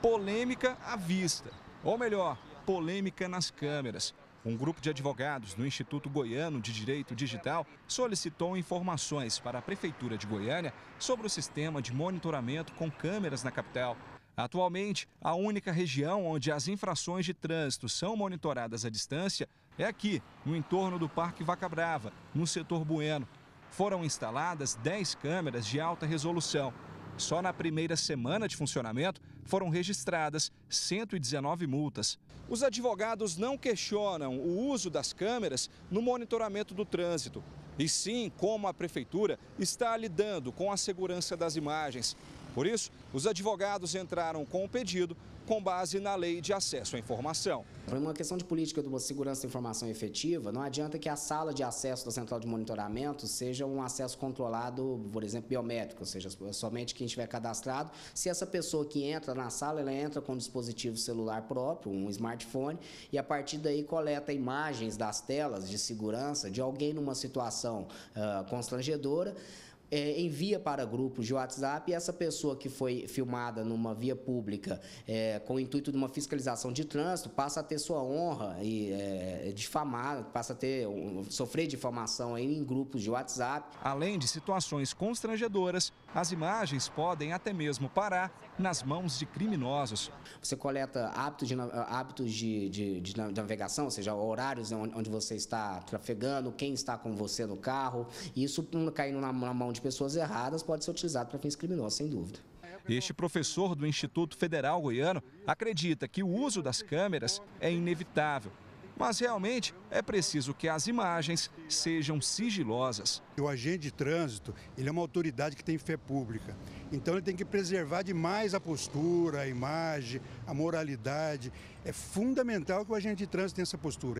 polêmica à vista, ou melhor, polêmica nas câmeras. Um grupo de advogados do Instituto Goiano de Direito Digital solicitou informações para a Prefeitura de Goiânia sobre o sistema de monitoramento com câmeras na capital. Atualmente, a única região onde as infrações de trânsito são monitoradas à distância é aqui, no entorno do Parque Vaca Brava, no setor Bueno. Foram instaladas 10 câmeras de alta resolução, só na primeira semana de funcionamento foram registradas 119 multas. Os advogados não questionam o uso das câmeras no monitoramento do trânsito, e sim como a prefeitura está lidando com a segurança das imagens, por isso, os advogados entraram com o pedido com base na lei de acesso à informação. Foi uma questão de política de segurança da informação efetiva, não adianta que a sala de acesso da central de monitoramento seja um acesso controlado, por exemplo, biométrico, ou seja, somente quem estiver cadastrado. Se essa pessoa que entra na sala, ela entra com um dispositivo celular próprio, um smartphone, e a partir daí coleta imagens das telas de segurança de alguém numa situação uh, constrangedora, é, envia para grupos de WhatsApp e essa pessoa que foi filmada numa via pública é, com o intuito de uma fiscalização de trânsito passa a ter sua honra e é, difamada, passa a ter um, sofrer difamação aí em grupos de WhatsApp. Além de situações constrangedoras, as imagens podem até mesmo parar nas mãos de criminosos. Você coleta hábitos de, hábitos de, de, de navegação, ou seja, horários onde você está trafegando, quem está com você no carro, e isso hum, caindo na, na mão de de pessoas erradas pode ser utilizado para fins criminosos, sem dúvida. Este professor do Instituto Federal Goiano acredita que o uso das câmeras é inevitável. Mas realmente é preciso que as imagens sejam sigilosas. O agente de trânsito, ele é uma autoridade que tem fé pública. Então ele tem que preservar demais a postura, a imagem, a moralidade. É fundamental que o agente de trânsito tenha essa postura.